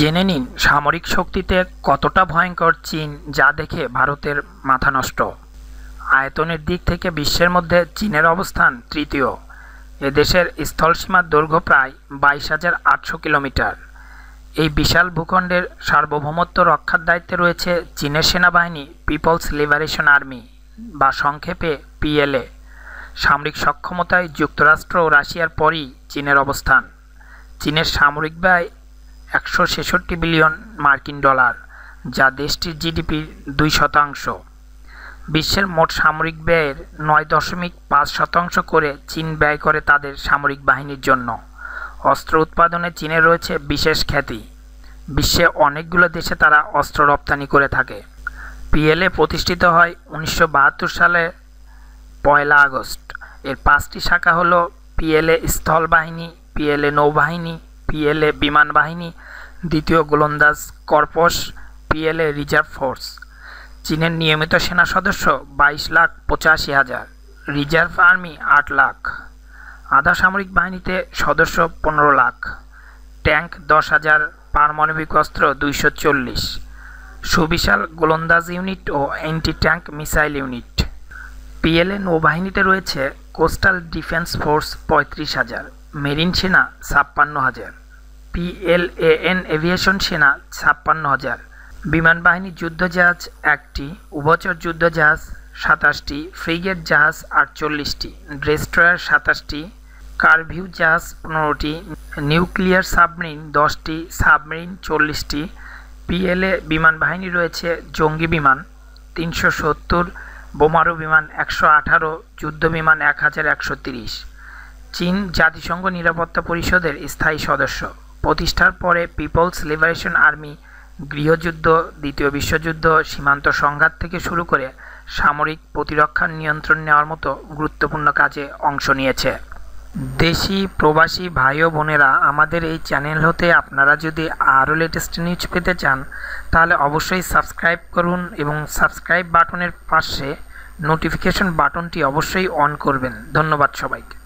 জেনে নিন সামরিক শক্তিতে কতটা ভয়ঙ্কর চীন যা দেখে ভারতের মাথা নষ্ট আয়তনের দিক থেকে বিশ্বের মধ্যে চীনের অবস্থান তৃতীয় এদেশের স্থলসীমার দৈর্ঘ্য প্রায় বাইশ হাজার আটশো কিলোমিটার এই বিশাল ভূখণ্ডের সার্বভৌমত্ব রক্ষার দায়িত্বে রয়েছে চীনের সেনাবাহিনী পিপলস লিবারেশন আর্মি বা সংক্ষেপে পিএলএ সামরিক সক্ষমতায় যুক্তরাষ্ট্র ও রাশিয়ার পরই চীনের অবস্থান চীনের সামরিক ব্যয় একশো ছেষট্টি বিলিয়ন মার্কিন ডলার যা দেশটির জিডিপির দুই শতাংশ বিশ্বের মোট সামরিক ব্যয়ের নয় দশমিক পাঁচ শতাংশ করে চীন ব্যয় করে তাদের সামরিক বাহিনীর জন্য অস্ত্র উৎপাদনে চীনের রয়েছে বিশেষ খ্যাতি বিশ্বে অনেকগুলো দেশে তারা অস্ত্র রপ্তানি করে থাকে পিএলএ প্রতিষ্ঠিত হয় উনিশশো সালে পয়লা আগস্ট এর পাঁচটি শাখা হলো পিএলএ স্থল বাহিনী পিএলএ নৌবাহিনী পিএলএ বিমান বাহিনী দ্বিতীয় গোলন্দাজ কর্পস পিএলএ রিজার্ভ ফোর্স চীনের নিয়মিত সেনা সদস্য বাইশ লাখ পঁচাশি হাজার রিজার্ভ আর্মি আট লাখ আধা সামরিক বাহিনীতে সদস্য পনেরো লাখ ট্যাঙ্ক দশ হাজার পারমাণবিক অস্ত্র দুইশো চল্লিশ সুবিশাল গোলন্দাজ ইউনিট ও anti tank missile unit PLA নৌবাহিনীতে রয়েছে কোস্টাল ডিফেন্স ফোর্স পঁয়ত্রিশ হাজার মেরিন সেনা ছাপ্পান্ন হাজার পিএলএএন এভিয়েশন সেনা ছাপ্পান্ন হাজার বিমানবাহিনী যুদ্ধজাহাজ একটি উভচর যুদ্ধজাহাজ সাতাশটি ফ্রিগেট জাহাজ আটচল্লিশটি ড্রেস্ট্রয়ার সাতাশটি কারভিউ জাহাজ পনেরোটি নিউক্লিয়ার সাবমেরিন দশটি সাবমেরিন চল্লিশটি পিএলএ বিমান বাহিনী রয়েছে জঙ্গি বিমান তিনশো সত্তর বোমারু বিমান একশো আঠারো যুদ্ধ বিমান এক হাজার একশো তিরিশ চীন জাতিসংঘ নিরাপত্তা পরিষদের স্থায়ী সদস্য প্রতিষ্ঠার পরে পিপলস লিবারেশন আর্মি গৃহযুদ্ধ দ্বিতীয় বিশ্বযুদ্ধ সীমান্ত সংঘাত থেকে শুরু করে সামরিক প্রতিরক্ষার নিয়ন্ত্রণ নেওয়ার মতো গুরুত্বপূর্ণ কাজে অংশ নিয়েছে দেশি প্রবাসী ভাই ও বোনেরা আমাদের এই চ্যানেল হতে আপনারা যদি আরও লেটেস্ট নিউজ পেতে চান তাহলে অবশ্যই সাবস্ক্রাইব করুন এবং সাবস্ক্রাইব বাটনের পাশে নোটিফিকেশন বাটনটি অবশ্যই অন করবেন ধন্যবাদ সবাইকে